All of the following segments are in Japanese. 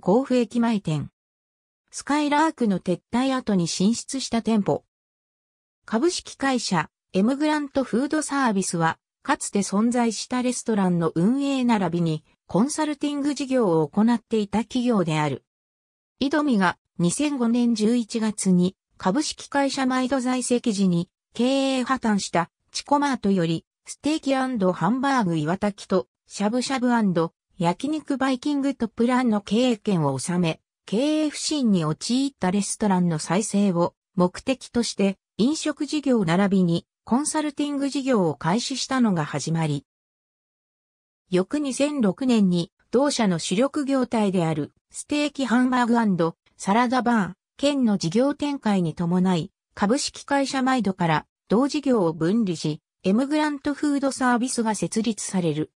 甲府駅前店。スカイラークの撤退後に進出した店舗。株式会社、エムグラントフードサービスは、かつて存在したレストランの運営並びに、コンサルティング事業を行っていた企業である。井戸美が2005年11月に株式会社毎度在籍時に経営破綻したチコマートよりステーキハンバーグ岩滝としゃぶしゃぶ焼肉バイキングトップランの経営権を収め、経営不振に陥ったレストランの再生を目的として飲食事業並びにコンサルティング事業を開始したのが始まり。翌2006年に同社の主力業態であるステーキハンバーグサラダバー、県の事業展開に伴い株式会社マイドから同事業を分離し、エムグラントフードサービスが設立される。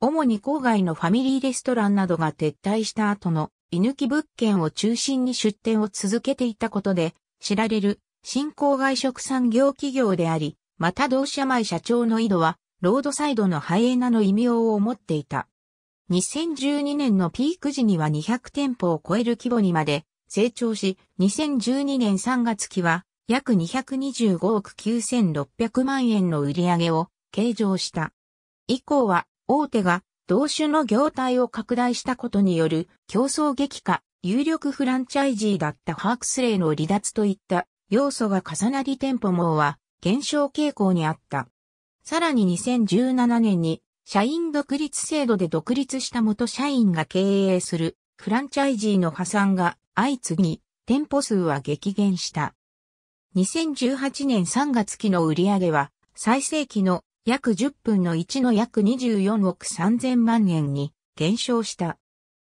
主に郊外のファミリーレストランなどが撤退した後の居抜き物件を中心に出店を続けていたことで知られる新興外食産業企業であり、また同社前社長の井戸はロードサイドのハイエナの異名を持っていた。2012年のピーク時には200店舗を超える規模にまで成長し、2012年3月期は約225億9600万円の売り上げを計上した。以降は大手が同種の業態を拡大したことによる競争激化、有力フランチャイジーだったハークスレイの離脱といった要素が重なり店舗網は減少傾向にあった。さらに2017年に社員独立制度で独立した元社員が経営するフランチャイジーの破産が相次ぎ店舗数は激減した。2018年3月期の売上は最盛期の約10分の1の約24億3000万円に減少した。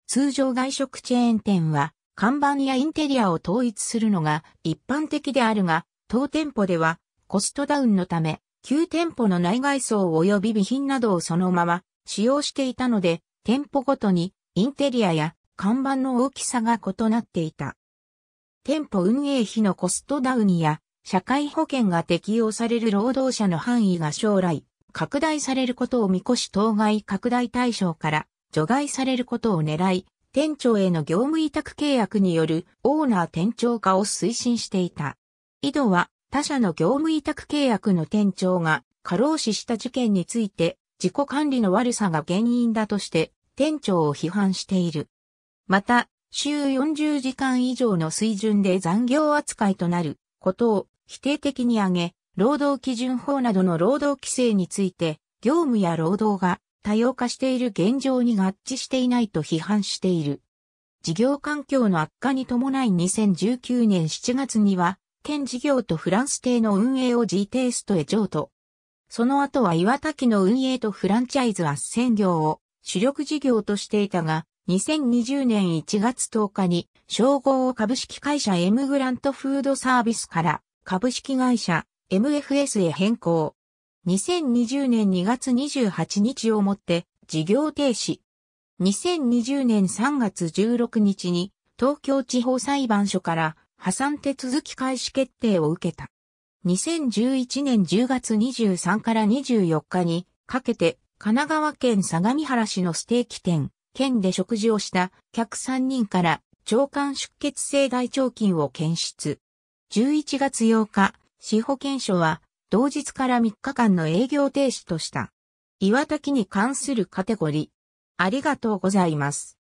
通常外食チェーン店は、看板やインテリアを統一するのが一般的であるが、当店舗ではコストダウンのため、旧店舗の内外装及び備品などをそのまま使用していたので、店舗ごとにインテリアや看板の大きさが異なっていた。店舗運営費のコストダウンや社会保険が適用される労働者の範囲が将来拡大されることを見越し当該拡大対象から除外されることを狙い、店長への業務委託契約によるオーナー店長化を推進していた。井戸は他社の業務委託契約の店長が過労死した事件について自己管理の悪さが原因だとして店長を批判している。また、週40時間以上の水準で残業扱いとなることを否定的に挙げ、労働基準法などの労働規制について、業務や労働が多様化している現状に合致していないと批判している。事業環境の悪化に伴い2019年7月には、県事業とフランス邸の運営を G テイストへ譲渡。その後は岩滝の運営とフランチャイズ圧旋業を主力事業としていたが、2020年1月10日に、称号を株式会社エムグラントフードサービスから株式会社 MFS へ変更。2020年2月28日をもって事業停止。2020年3月16日に東京地方裁判所から破産手続き開始決定を受けた。2011年10月23から24日にかけて神奈川県相模原市のステーキ店、県で食事をした客3人から腸管出血性大腸菌を検出。11月8日、市保健所は、同日から3日間の営業停止とした。岩滝に関するカテゴリー。ありがとうございます。